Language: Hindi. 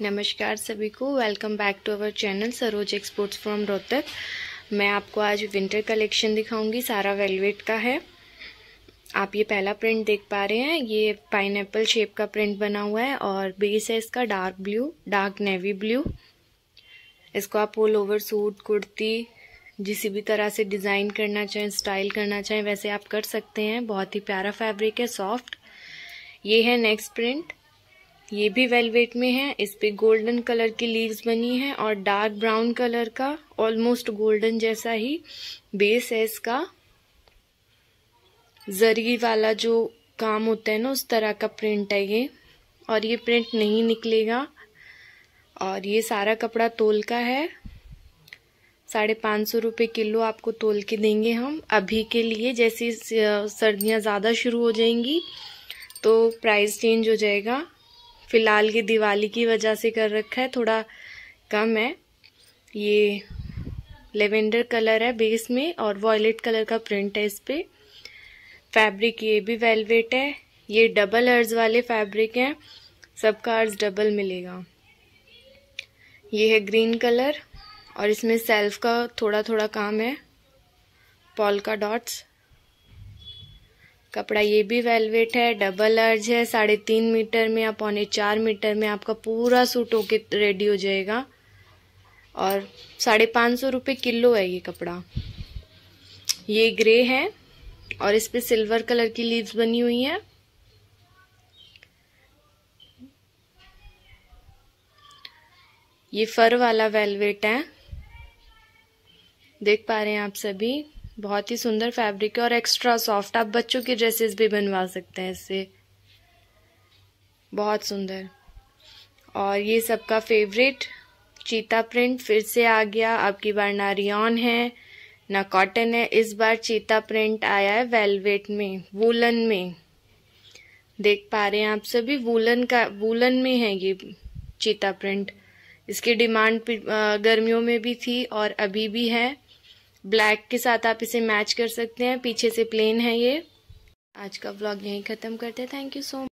नमस्कार सभी को welcome back to our channel Saroj exports from Rohtak मैं आपको आज विंटर कलेक्शन दिखाऊंगी सारा वेलवेट का है आप ये पहला प्रिंट देख पा रहे हैं ये पाइन शेप का प्रिंट बना हुआ है और बेस है इसका dark blue dark navy blue इसको आप ऑल ओवर सूट कुर्ती जिस भी तरह से डिज़ाइन करना चाहें स्टाइल करना चाहें वैसे आप कर सकते हैं बहुत ही प्यारा फैब्रिक है सॉफ्ट ये है नेक्स्ट प्रिंट ये भी वेलवेट में है इस पे गोल्डन कलर की लीव्स बनी है और डार्क ब्राउन कलर का ऑलमोस्ट गोल्डन जैसा ही बेस है इसका जरी वाला जो काम होता है ना उस तरह का प्रिंट है ये और ये प्रिंट नहीं निकलेगा और ये सारा कपड़ा तोल का है साढ़े पाँच सौ रुपये किलो आपको तोल के देंगे हम अभी के लिए जैसे सर्दियां ज़्यादा शुरू हो जाएंगी तो प्राइस चेंज हो जाएगा फ़िलहाल ये दिवाली की वजह से कर रखा है थोड़ा कम है ये लेवेंडर कलर है बेस में और वॉयलेट कलर का प्रिंट है इस पर फैब्रिक ये भी वेलवेट है ये डबल अर्ज वाले फैब्रिक हैं सबका अर्ज डबल मिलेगा ये है ग्रीन कलर और इसमें सेल्फ का थोड़ा थोड़ा काम है पॉल का डॉट्स कपड़ा ये भी वेलवेट है डबल अर्ज है साढ़े तीन मीटर में या पौने चार मीटर में आपका पूरा सूट होके रेडी हो जाएगा और साढ़े पाँच सौ रुपये किलो है ये कपड़ा ये ग्रे है और इस पर सिल्वर कलर की लीव्स बनी हुई हैं ये फर वाला वेलवेट है देख पा रहे हैं आप सभी बहुत ही सुंदर फैब्रिक है और एक्स्ट्रा सॉफ्ट आप बच्चों के ड्रेसेस भी बनवा सकते हैं इससे बहुत सुंदर और ये सबका फेवरेट चीता प्रिंट फिर से आ गया आपकी बार ना रियॉन है ना कॉटन है इस बार चीता प्रिंट आया है वेलवेट में वूलन में देख पा रहे हैं आप सभी वूलन का वूलन में है ये चीता प्रिंट इसकी डिमांड गर्मियों में भी थी और अभी भी है ब्लैक के साथ आप इसे मैच कर सकते हैं पीछे से प्लेन है ये आज का ब्लॉग यहीं ख़त्म करते हैं थैंक यू सो मच